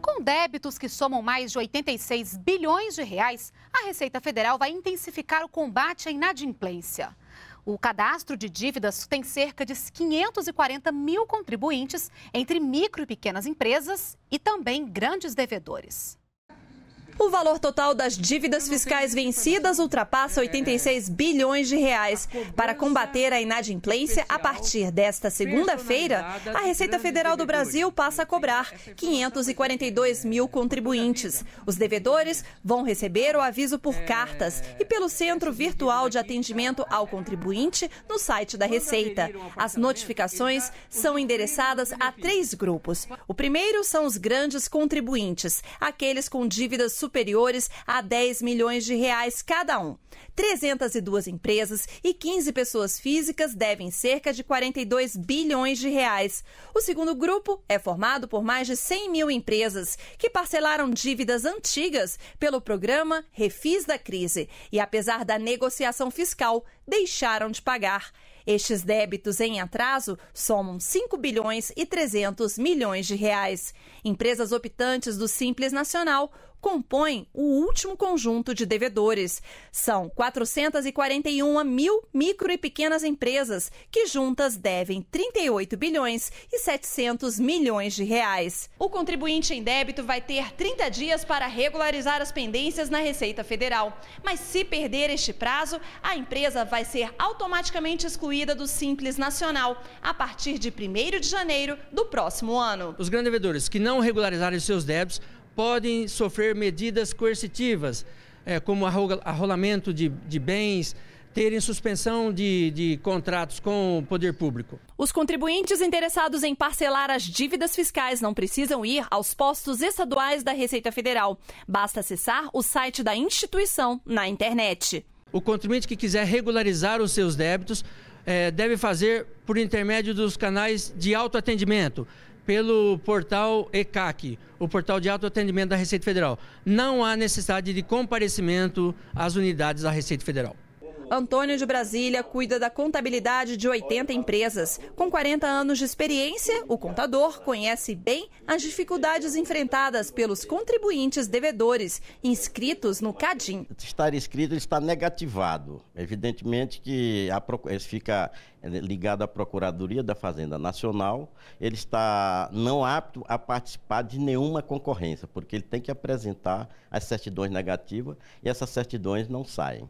Com débitos que somam mais de 86 bilhões de reais, a Receita Federal vai intensificar o combate à inadimplência. O cadastro de dívidas tem cerca de 540 mil contribuintes, entre micro e pequenas empresas e também grandes devedores. O valor total das dívidas fiscais vencidas né? ultrapassa 86 é. bilhões de reais. Para combater a inadimplência, a partir desta segunda-feira, a Receita Federal do Brasil passa a é cobrar 542 mil contribuintes. Os devedores vão receber o aviso por é. cartas e pelo Centro Virtual de Atendimento ao Contribuinte no site da Receita. As notificações são endereçadas a três grupos. O primeiro são os grandes contribuintes, aqueles com dívidas superiores superiores a 10 milhões de reais cada um. 302 empresas e 15 pessoas físicas devem cerca de 42 bilhões de reais. O segundo grupo é formado por mais de 100 mil empresas que parcelaram dívidas antigas pelo programa Refis da Crise e, apesar da negociação fiscal, deixaram de pagar. Estes débitos em atraso somam 5 bilhões e 300 milhões de reais. Empresas optantes do Simples Nacional compõem o último conjunto de devedores. São 441 mil micro e pequenas empresas que juntas devem 38 bilhões e 700 milhões de reais. O contribuinte em débito vai ter 30 dias para regularizar as pendências na Receita Federal. Mas se perder este prazo, a empresa vai ser automaticamente excluída do Simples Nacional a partir de 1 de janeiro do próximo ano. Os grandes devedores que não regularizarem seus débitos podem sofrer medidas coercitivas, é, como arrolamento de, de bens, terem suspensão de, de, contratos com o poder público. Os contribuintes interessados em parcelar as dívidas fiscais não precisam ir aos postos estaduais da Receita Federal. Basta acessar o site da instituição na internet. O contribuinte que quiser regularizar os seus débitos é, deve fazer por intermédio dos canais de autoatendimento, pelo portal ECAC, o portal de autoatendimento da Receita Federal. Não há necessidade de comparecimento às unidades da Receita Federal. Antônio de Brasília cuida da contabilidade de 80 empresas. Com 40 anos de experiência, o contador conhece bem as dificuldades enfrentadas pelos contribuintes devedores inscritos no CADIM. Estar inscrito está negativado. Evidentemente que a, fica eh, ligado à Procuradoria da Fazenda Nacional, ele está não apto a participar de nenhuma concorrência, porque ele tem que apresentar as certidões negativas e essas certidões não saem.